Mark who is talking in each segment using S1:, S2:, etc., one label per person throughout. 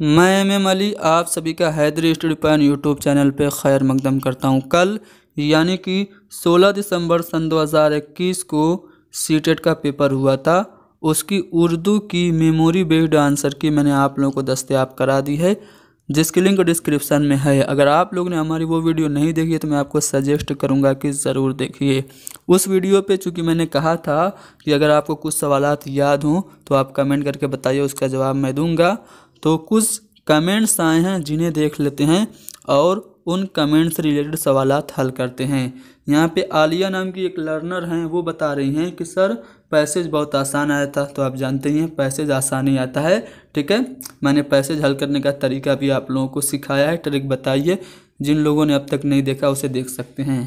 S1: मैं M M Ali आप सभी का Haidari study pen YouTube channel पे खैर मकदम करता हूँ कल यानी कि 16 दिसंबर सन 2021 को सीटेट का पेपर हुआ था उसकी उर्दू की मेमोरी बेस्ड आंसर की मैंने आप लोगों को दस्तियाब करा दी है जिसकी लिंक डिस्क्रिप्शन में है अगर आप लोग ने हमारी वो वीडियो नहीं देखी है तो मैं आपको सजेस्ट करूंगा कि ज़रूर देखिए उस वीडियो पे चूंकि मैंने कहा था कि अगर आपको कुछ सवाल याद हों तो आप कमेंट करके बताइए उसका जवाब मैं दूंगा तो कुछ कमेंट्स आए हैं जिन्हें देख लेते हैं और उन कमेंट्स से रिलेटेड सवाल हल करते हैं यहाँ पे आलिया नाम की एक लर्नर हैं वो बता रही हैं कि सर पैसेज बहुत आसान आया था तो आप जानते ही हैं पैसेज आसान ही आता है ठीक है मैंने पैसेज हल करने का तरीका भी आप लोगों को सिखाया है ट्रिक बताइए जिन लोगों ने अब तक नहीं देखा उसे देख सकते हैं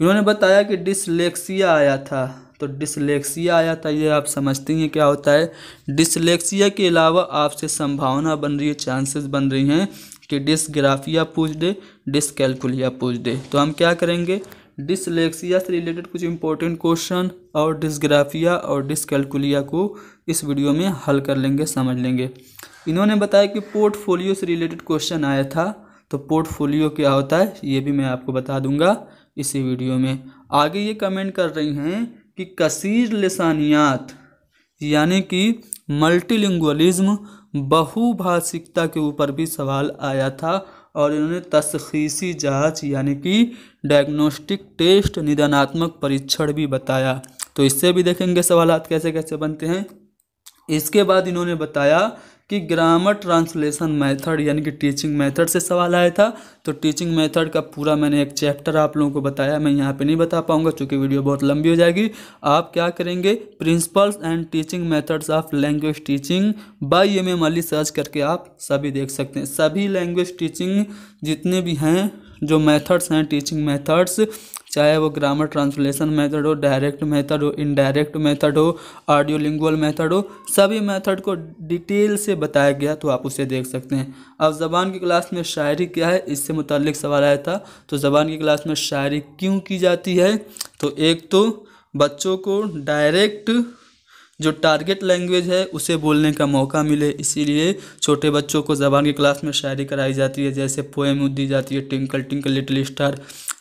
S1: इन्होंने बताया कि डिसलेक्सिया आया था तो डिसलेक्सिया आया था ये आप समझती हैं क्या होता है डिसलेक्सिया के अलावा आपसे संभावना बन रही है चांसेस बन रही हैं कि डिसग्राफिया पूछ दे डिसकैलकुलिया पूछ दे तो हम क्या करेंगे डिसलेक्सिया से रिलेटेड कुछ इंपॉर्टेंट क्वेश्चन और डिसग्राफिया और डिसकैलकुलिया को इस वीडियो में हल कर लेंगे समझ लेंगे इन्होंने बताया कि पोर्टफोलियो से रिलेटेड क्वेश्चन आया था तो पोर्टफोलियो क्या होता है ये भी मैं आपको बता दूंगा इसी वीडियो में आगे ये कमेंट कर रही हैं कि कसीर लसानियात यानी कि मल्टीलिंगुअलिज्म बहुभाषिकता के ऊपर भी सवाल आया था और इन्होंने तशीसी जांच यानी कि डायग्नोस्टिक टेस्ट निदानात्मक परीक्षण भी बताया तो इससे भी देखेंगे सवाल कैसे कैसे बनते हैं इसके बाद इन्होंने बताया कि ग्रामर ट्रांसलेशन मेथड यानी कि टीचिंग मेथड से सवाल आया था तो टीचिंग मेथड का पूरा मैंने एक चैप्टर आप लोगों को बताया मैं यहाँ पे नहीं बता पाऊँगा चूँकि वीडियो बहुत लंबी हो जाएगी आप क्या करेंगे principles and teaching methods of language teaching by M M Ali search करके आप सभी देख सकते हैं सभी लैंग्वेज टीचिंग जितने भी हैं जो मेथड्स हैं टीचिंग मेथड्स चाहे वो ग्रामर ट्रांसलेशन मेथड हो डायरेक्ट मेथड हो इनडायरेक्ट मेथड हो ऑडियो लिंगुअल मेथड हो सभी मेथड को डिटेल से बताया गया तो आप उसे देख सकते हैं अब ज़बान की क्लास में शायरी क्या है इससे मुतलिक सवाल आया था तो ज़बान की क्लास में शायरी क्यों की जाती है तो एक तो बच्चों को डायरेक्ट जो टारगेट लैंग्वेज है उसे बोलने का मौका मिले इसीलिए छोटे बच्चों को ज़बान की क्लास में शायरी कराई जाती है जैसे पोएम दी जाती है टिंकल टिंकल लिटिल स्टार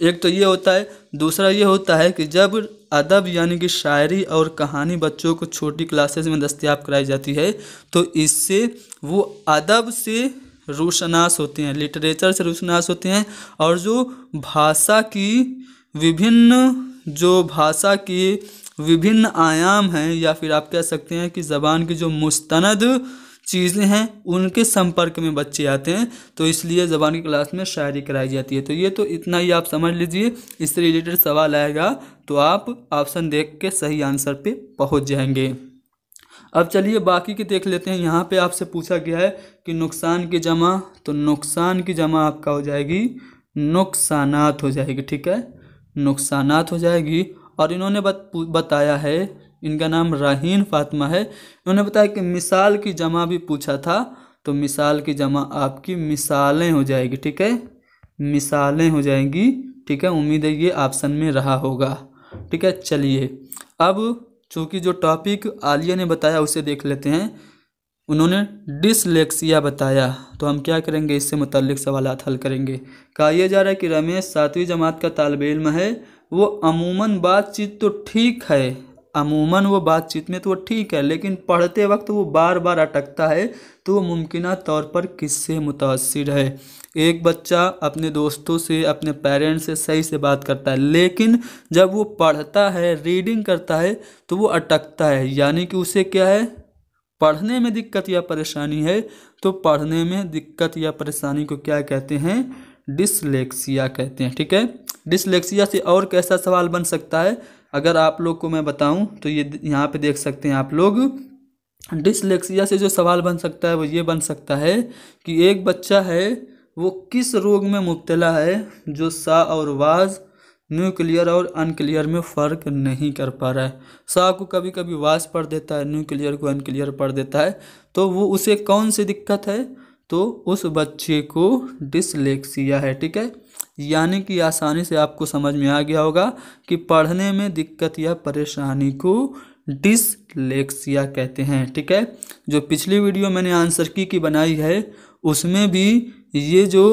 S1: एक तो ये होता है दूसरा ये होता है कि जब अदब यानी कि शायरी और कहानी बच्चों को छोटी क्लासेस में दस्तियाब कराई जाती है तो इससे वो अदब से रूशनास होते हैं लिटरेचर से रूशनास होते हैं और जो भाषा की विभिन्न जो भाषा की विभिन्न आयाम हैं या फिर आप कह सकते हैं कि ज़बान की जो मुस्तंद चीज़ें हैं उनके संपर्क में बच्चे आते हैं तो इसलिए ज़बान की क्लास में शायरी कराई जाती है तो ये तो इतना ही आप समझ लीजिए इससे रिलेटेड सवाल आएगा तो आप ऑप्शन देख के सही आंसर पे पहुंच जाएंगे अब चलिए बाकी के देख लेते हैं यहाँ पे आपसे पूछा गया है कि नुकसान की जमा तो नुकसान की जमा आपका हो जाएगी नुकसान हो जाएगी ठीक है नुकसान हो जाएगी और इन्होंने बत, बताया है इनका नाम राहीन फातिमा है इन्होंने बताया कि मिसाल की जमा भी पूछा था तो मिसाल की जमा आपकी मिसालें हो जाएगी ठीक है मिसालें हो जाएंगी ठीक है उम्मीद है ये ऑप्शन में रहा होगा ठीक है चलिए अब चूँकि जो टॉपिक आलिया ने बताया उसे देख लेते हैं उन्होंने डिसलेक्सिया बताया तो हम क्या करेंगे इससे मुतलिक सवाल हल करेंगे कहा यह जा रहा है कि रमेश सातवीं जमात का तालब इल्म है वो अमूमन बातचीत तो ठीक है अमूमन वो बातचीत में तो वो ठीक है लेकिन पढ़ते वक्त वो बार बार अटकता है तो वो मुमकिन तौर पर किससे मुतासर है एक बच्चा अपने दोस्तों से अपने पेरेंट्स से सही से बात करता है लेकिन जब वो पढ़ता है रीडिंग करता है तो वो अटकता है यानी कि उसे क्या है पढ़ने में दिक्कत या परेशानी है तो पढ़ने में दिक्कत या परेशानी को क्या कहते हैं डिसलेक्सिया कहते हैं ठीक है डिसलेक्सिया से और कैसा सवाल बन सकता है अगर आप लोग को मैं बताऊं तो ये यहाँ पे देख सकते हैं आप लोग डिसलेक्सिया से जो सवाल बन सकता है वो ये बन सकता है कि एक बच्चा है वो किस रोग में मुबतला है जो सा और वाज न्यूक्लियर और अनक्लियर में फ़र्क नहीं कर पा रहा है सा को कभी कभी वाज पढ़ देता है न्यूक्लियर को अनक्लियर पढ़ देता है तो वो उसे कौन सी दिक्कत है तो उस बच्चे को डिसलेक्सिया है ठीक है यानी कि आसानी से आपको समझ में आ गया होगा कि पढ़ने में दिक्कत या परेशानी को डिसलेक्सिया कहते हैं ठीक है जो पिछली वीडियो मैंने आंसर की की बनाई है उसमें भी ये जो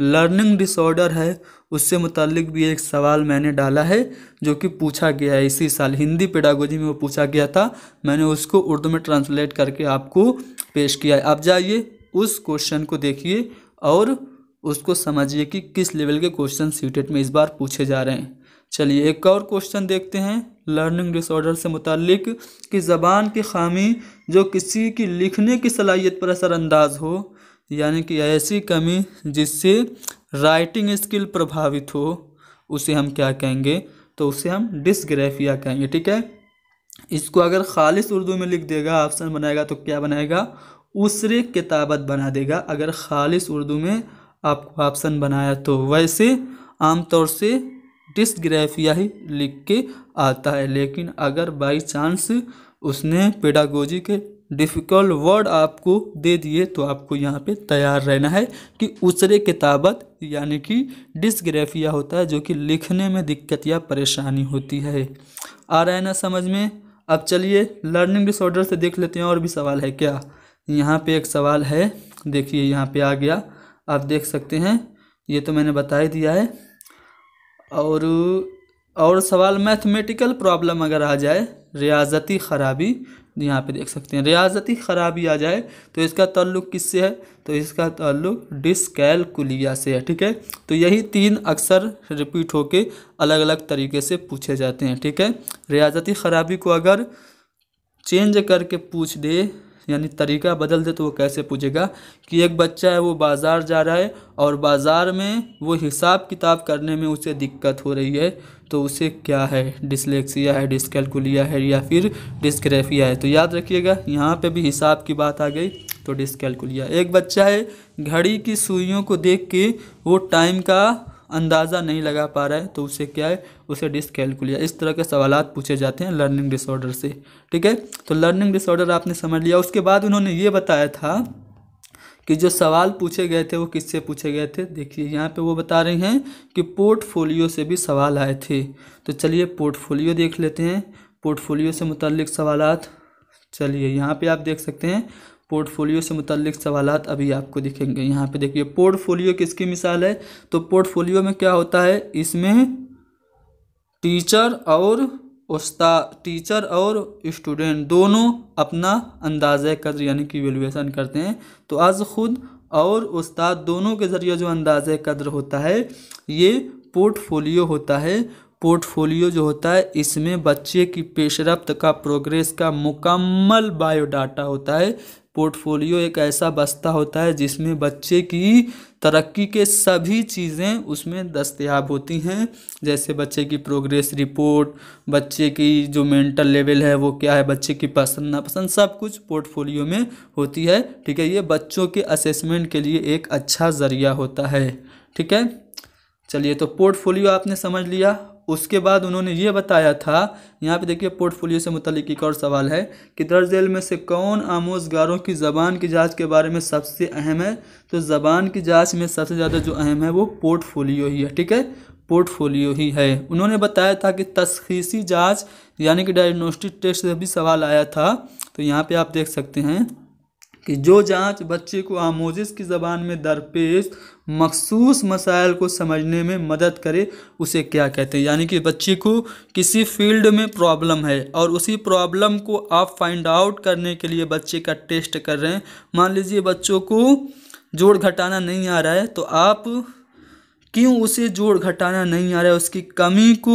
S1: लर्निंग डिसऑर्डर है उससे मुतलक भी एक सवाल मैंने डाला है जो कि पूछा गया है इसी साल हिंदी पेडागोजी में वो पूछा गया था मैंने उसको उर्दू में ट्रांसलेट करके आपको पेश किया है आप जाइए उस क्वेश्चन को देखिए और उसको समझिए कि किस लेवल के क्वेश्चन सीटेट में इस बार पूछे जा रहे हैं चलिए एक और क्वेश्चन देखते हैं लर्निंग डिसऑर्डर से मुतलिक कि ज़बान की खामी जो किसी की लिखने की सलाहियत पर असरअंदाज हो यानी कि ऐसी कमी जिससे राइटिंग स्किल प्रभावित हो उसे हम क्या कहेंगे तो उसे हम डिसग्रेफिया कहेंगे ठीक है इसको अगर खालिश उर्दू में लिख देगा ऑप्शन बनाएगा तो क्या बनाएगा उसरे किताबत बना देगा अगर खालिश उर्दू में आपको ऑप्शन बनाया तो वैसे आमतौर से डिस्ग्राफिया ही लिख के आता है लेकिन अगर बाई चांस उसने पेडागोजी के डिफ़िकल्ट वर्ड आपको दे दिए तो आपको यहाँ पे तैयार रहना है कि उचरे किताबत यानी कि डिस्ग्राफिया होता है जो कि लिखने में दिक्कत या परेशानी होती है आ रहा है ना समझ में अब चलिए लर्निंग डिसऑर्डर से देख लेते हैं और भी सवाल है क्या यहाँ पे एक सवाल है देखिए यहाँ पे आ गया आप देख सकते हैं ये तो मैंने बता ही दिया है और और सवाल मैथमेटिकल प्रॉब्लम अगर आ जाए रियाजती ख़राबी यहाँ पे देख सकते हैं रियाजती ख़राबी आ जाए तो इसका ताल्लुक़ किससे है तो इसका ताल्लुक डिसकैलकुलिया से है ठीक है तो यही तीन अक्सर रिपीट होके अलग अलग तरीके से पूछे जाते हैं ठीक है रियाजती ख़राबी को अगर चेंज करके पूछ दे यानी तरीका बदल दे तो वो कैसे पूछेगा कि एक बच्चा है वो बाज़ार जा रहा है और बाज़ार में वो हिसाब किताब करने में उसे दिक्कत हो रही है तो उसे क्या है डिसलेक्सिया है डिसकैलकुलिया है या फिर डिस्क्रेफिया है तो याद रखिएगा यहाँ पर भी हिसाब की बात आ गई तो डिसकैलकुलिया एक बच्चा है घड़ी की सुइयों को देख के वो टाइम का अंदाज़ा नहीं लगा पा रहा है तो उसे क्या है उसे डिसकैलकुलिया इस तरह के सवाल पूछे जाते हैं लर्निंग डिसऑर्डर से ठीक है तो लर्निंग डिसऑर्डर आपने समझ लिया उसके बाद उन्होंने ये बताया था कि जो सवाल पूछे गए थे वो किससे पूछे गए थे देखिए यहाँ पे वो बता रहे हैं कि पोर्टफोलियो से भी सवाल आए थे तो चलिए पोर्टफोलियो देख लेते हैं पोर्टफोलियो से मुतल सवाल चलिए यहाँ पे आप देख सकते हैं पोर्टफोलियो से मुतलिक सवाल अभी आपको दिखेंगे यहाँ पे देखिए पोर्टफोलियो किसकी मिसाल है तो पोर्टफोलियो में क्या होता है इसमें टीचर और उस्ता टीचर और स्टूडेंट दोनों अपना अंदाज़ कदर यानी कि वेलुएसन करते हैं तो आज खुद और उस्ताद दोनों के ज़रिए जो अंदाज़ कद्र होता है ये पोर्टफोलियो होता है पोर्टफोलियो जो होता है इसमें बच्चे की पेशरफ्त का प्रोग्रेस का मुकम्मल बायोडाटा होता है पोर्टफोलियो एक ऐसा बस्ता होता है जिसमें बच्चे की तरक्की के सभी चीज़ें उसमें दस्तयाब होती हैं जैसे बच्चे की प्रोग्रेस रिपोर्ट बच्चे की जो मेंटल लेवल है वो क्या है बच्चे की पसंद नापसंद सब कुछ पोर्टफोलियो में होती है ठीक है ये बच्चों के असेसमेंट के लिए एक अच्छा ज़रिया होता है ठीक है चलिए तो पोर्टफोलियो आपने समझ लिया उसके बाद उन्होंने ये बताया था यहाँ पे देखिए पोर्टफोलियो से मुतलिक एक और सवाल है कि दर्ज में से कौन आमोजगारों की ज़बान की जांच के बारे में सबसे अहम है तो ज़बान की जांच में सबसे ज़्यादा जो अहम है वो पोर्टफोलियो ही है ठीक है पोर्टफोलियो ही है उन्होंने बताया था कि तशीसी जाँच यानी कि डायग्नोस्टिक टेस्ट से भी सवाल आया था तो यहाँ पर आप देख सकते हैं कि जो जांच बच्चे को आमोजिश की ज़बान में दरपेश मखसूस मसाइल को समझने में मदद करे उसे क्या कहते हैं यानी कि बच्चे को किसी फील्ड में प्रॉब्लम है और उसी प्रॉब्लम को आप फाइंड आउट करने के लिए बच्चे का टेस्ट कर रहे हैं मान लीजिए बच्चों को जोड़ घटाना नहीं आ रहा है तो आप क्यों उसे जोड़ घटाना नहीं आ रहा है उसकी कमी को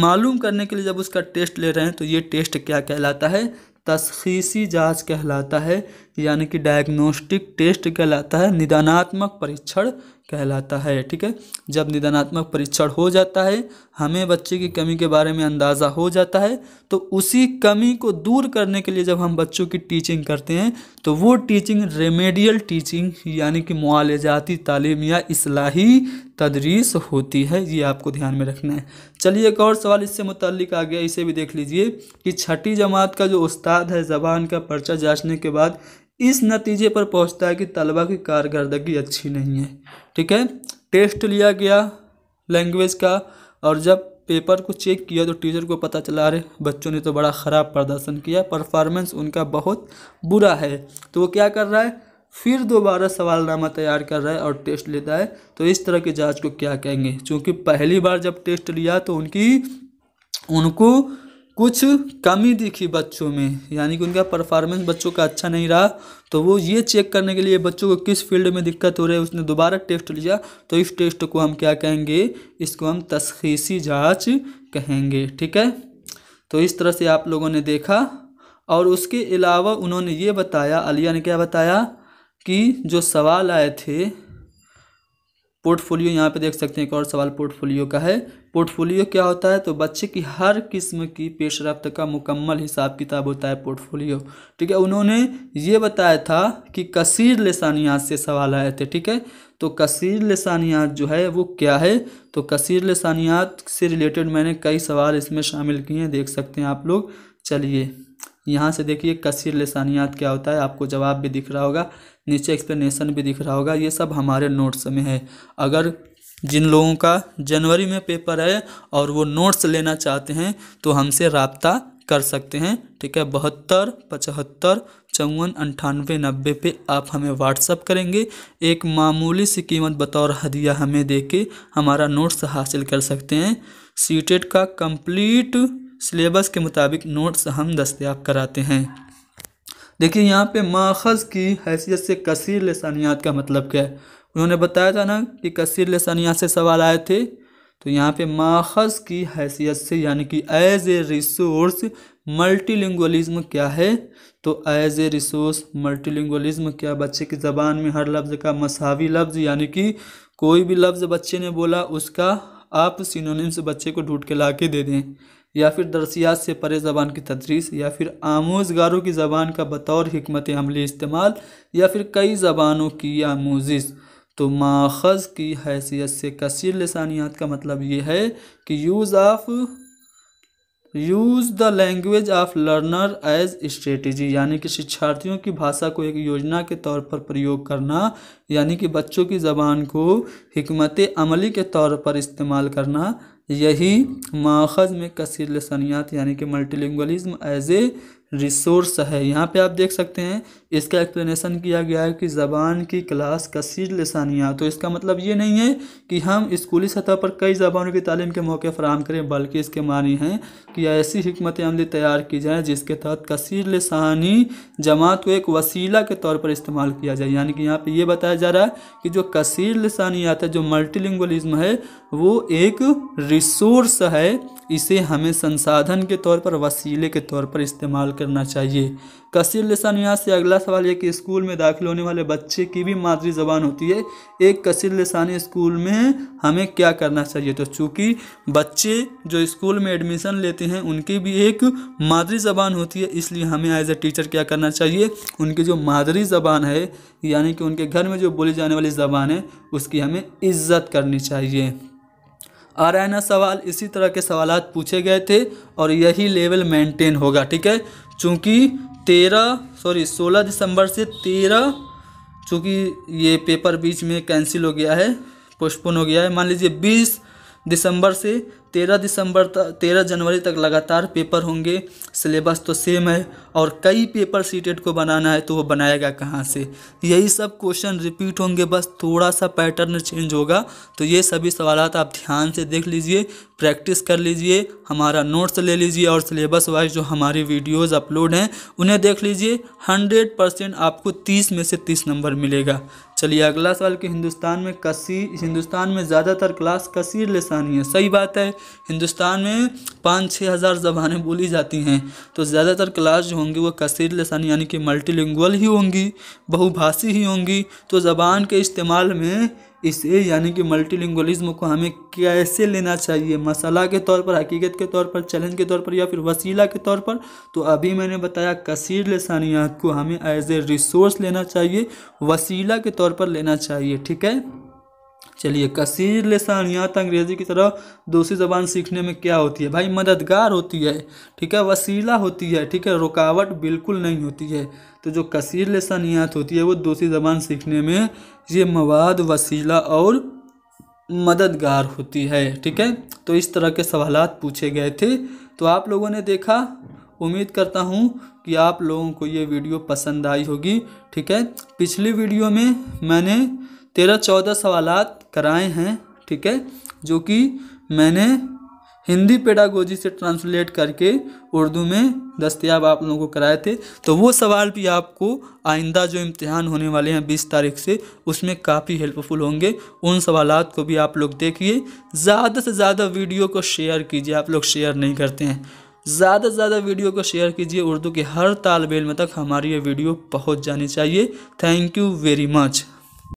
S1: मालूम करने के लिए जब उसका टेस्ट ले रहे हैं तो ये टेस्ट क्या कहलाता है तशीसी जांच कहलाता है यानी कि डायग्नोस्टिक टेस्ट कहलाता है निदानात्मक परीक्षण कहलाता है ठीक है जब निदानात्मक परीक्षण हो जाता है हमें बच्चे की कमी के बारे में अंदाज़ा हो जाता है तो उसी कमी को दूर करने के लिए जब हम बच्चों की टीचिंग करते हैं तो वो टीचिंग रेमेडियल टीचिंग यानी कि मुआलजाती तालीम या इसलाही तदरीस होती है ये आपको ध्यान में रखना है चलिए एक और सवाल इससे मुतलिक आ गया इसे भी देख लीजिए कि छठी जमात का जो उस्ताद है ज़बान का पर्चा जाँचने के बाद इस नतीजे पर पहुंचता है कि तलबा की कारकर्दगी अच्छी नहीं है ठीक है टेस्ट लिया गया लैंग्वेज का और जब पेपर को चेक किया तो टीचर को पता चला अरे बच्चों ने तो बड़ा ख़राब प्रदर्शन किया परफॉर्मेंस उनका बहुत बुरा है तो वो क्या कर रहा है फिर दोबारा सवालनामा तैयार कर रहा है और टेस्ट लेता है तो इस तरह की जांच को क्या कहेंगे क्योंकि पहली बार जब टेस्ट लिया तो उनकी उनको कुछ कमी दिखी बच्चों में यानी कि उनका परफॉर्मेंस बच्चों का अच्छा नहीं रहा तो वो ये चेक करने के लिए बच्चों को किस फील्ड में दिक्कत हो रही है उसने दोबारा टेस्ट लिया तो इस टेस्ट को हम क्या कहेंगे इसको हम तशीसी जाँच कहेंगे ठीक है तो इस तरह से आप लोगों ने देखा और उसके अलावा उन्होंने ये बताया अलिया ने क्या बताया कि जो सवाल आए थे पोर्टफोलियो यहाँ पे देख सकते हैं एक और सवाल पोर्टफोलियो का है पोर्टफोलियो क्या होता है तो बच्चे की हर किस्म की पेश रफ्त का मुकम्मल हिसाब किताब होता है पोर्टफोलियो ठीक है उन्होंने ये बताया था कि कसीर लसानियात से सवाल आए थे ठीक है तो कसीर लसानियात जो है वो क्या है तो कसीर लसानियात से रिलेटेड मैंने कई सवाल इसमें शामिल किए हैं देख सकते हैं आप लोग चलिए यहाँ से देखिए कसीर लसानियात क्या होता है आपको जवाब भी दिख रहा होगा नीचे एक्सप्लेनेशन भी दिख रहा होगा ये सब हमारे नोट्स में है अगर जिन लोगों का जनवरी में पेपर है और वो नोट्स लेना चाहते हैं तो हमसे रबता कर सकते हैं ठीक है बहत्तर पचहत्तर चौवन अंठानवे नब्बे पे आप हमें व्हाट्सअप करेंगे एक मामूली सी कीमत बतौर हदिया हमें दे के हमारा नोट्स हासिल कर सकते हैं सीटेट का कंप्लीट सिलेबस के मुताबिक नोट्स हम दस्तियाब कराते हैं देखिए यहाँ पे माखज़ की हैसियत से कसीर लसानियात का मतलब क्या है उन्होंने बताया था ना कि कसीर लसन यहाँ से सवाल आए थे तो यहाँ पे माखज की हैसियत से यानी कि एज ए रिसोर्स मल्टीलिंगुअलिज्म क्या है तो एज ए रिसोर्स मल्टीलिंगुअलिज्म क्या बच्चे की ज़बान में हर लफ्ज़ का मसावी लफ्ज़ यानी कि कोई भी लफ्ज़ बच्चे ने बोला उसका आप सिनोनिम से बच्चे को ढूंढ के ला के दे दें या फिर दरसियात से परे ज़बान की तदरीस या फिर आमोजगारों की ज़बान का बतौर हमत अमली इस्तेमाल या फिर कई ज़बानों की आमोजिश तो माखज़ की हैसियत से कसर लसानियात का मतलब ये है कि use of use the language of learner as strategy यानी कि शिक्षार्थियों की भाषा को एक योजना के तौर पर प्रयोग करना यानी कि बच्चों की ज़बान को हमत अमली के तौर पर इस्तेमाल करना यही माखज़ में कसर लसानियात यानी कि मल्टीलिंगलिज़म एज ए रिसोर्स है यहाँ पे आप देख सकते हैं इसका एक्सप्लेनेशन किया गया है कि ज़बान की क्लास कसीर लसानियाँ तो इसका मतलब ये नहीं है कि हम स्कूली सतह पर कई ज़बानों की तालीम के मौके फराम करें बल्कि इसके मानी हैं कि ऐसी हमत अमली तैयार की जाए जिसके तहत कसीर लसानी जमात को एक वसीला के तौर पर इस्तेमाल किया जाए यानी कि यहाँ पर यह बताया जा रहा है कि जो कसीर लसानियात है जो मल्टीलिंगलिज़्म है वो एक रिसोर्स है इसे हमें संसाधन के तौर पर वसीले के तौर पर इस्तेमाल करना चाहिए कसीर लसन यहाँ से अगला सवाल है कि स्कूल में दाखिल होने वाले बच्चे की भी मादरी ज़बान होती है एक कसीर लसानी स्कूल में हमें क्या करना चाहिए तो चूँकि बच्चे जो स्कूल में एडमिशन लेते हैं उनकी भी एक मादरी ज़बान होती है इसलिए हमें एज ए टीचर क्या करना चाहिए उनकी जो मादरी ज़बान है यानी कि उनके घर में जो बोली जाने वाली ज़बान है उसकी हमें इज्जत करनी चाहिए आ रहा है ना सवाल इसी तरह के सवाल पूछे गए थे और यही लेवल मेंटेन होगा ठीक है चूँकि तेरह सॉरी सोलह दिसंबर से तेरह चूँकि ये पेपर बीच में कैंसिल हो गया है पोस्टपोन हो गया है मान लीजिए बीस दिसंबर से तेरह दिसंबर तक तेरह जनवरी तक लगातार पेपर होंगे सिलेबस तो सेम है और कई पेपर सीटेट को बनाना है तो वो बनाएगा कहाँ से यही सब क्वेश्चन रिपीट होंगे बस थोड़ा सा पैटर्न चेंज होगा तो ये सभी सवाल आप ध्यान से देख लीजिए प्रैक्टिस कर लीजिए हमारा नोट्स ले लीजिए और सिलेबस वाइज जो हमारी वीडियोज़ अपलोड हैं उन्हें देख लीजिए हंड्रेड परसेंट आपको तीस में से तीस नंबर मिलेगा चलिए अगला सवाल कि हिंदुस्तान में कसी हिंदुस्तान में ज़्यादातर क्लास कसीर लसानी है सही बात है हिंदुस्तान में पाँच छः हज़ार ज़बानें बोली जाती हैं तो ज़्यादातर क्लास जो होंगी वो कसर लसानी यानी कि मल्टीलिंगुअल ही होंगी बहुभाषी ही होंगी तो ज़बान के इस्तेमाल में इसे यानी कि मल्टीलिंगुअलिज्म को हमें कैसे लेना चाहिए मसाला के तौर पर हकीकत के तौर पर चैलेंज के तौर पर या फिर वसीला के तौर पर तो अभी मैंने बताया कसीर लसानियात को हमें एज ए रिसोर्स लेना चाहिए वसीला के तौर पर लेना चाहिए ठीक है चलिए कसीर लसानियात अंग्रेज़ी की तरह दूसरी ज़बान सीखने में क्या होती है भाई मददगार होती है ठीक है वसीला होती है ठीक है रुकावट बिल्कुल नहीं होती है तो जो कसीर लसानियात होती है वो दूसरी ज़बान सीखने में ये मवाद वसीला और मददगार होती है ठीक है तो इस तरह के सवाल पूछे गए थे तो आप लोगों ने देखा उम्मीद करता हूँ कि आप लोगों को ये वीडियो पसंद आई होगी ठीक है पिछली वीडियो में मैंने तेरह चौदह सवाल कराए हैं ठीक है जो कि मैंने हिंदी पेडागोजी से ट्रांसलेट करके उर्दू में दस्तियाब आप लोगों को कराए थे तो वो सवाल भी आपको आइंदा जो इम्तिहान होने वाले हैं बीस तारीख से उसमें काफ़ी हेल्पफुल होंगे उन सवाल को भी आप लोग देखिए ज़्यादा से ज़्यादा वीडियो को शेयर कीजिए आप लोग शेयर नहीं करते हैं ज़्यादा से ज़्यादा वीडियो को शेयर कीजिए उर्दू के हर तालब इम तक हमारी ये वीडियो पहुँच जानी चाहिए थैंक यू वेरी मच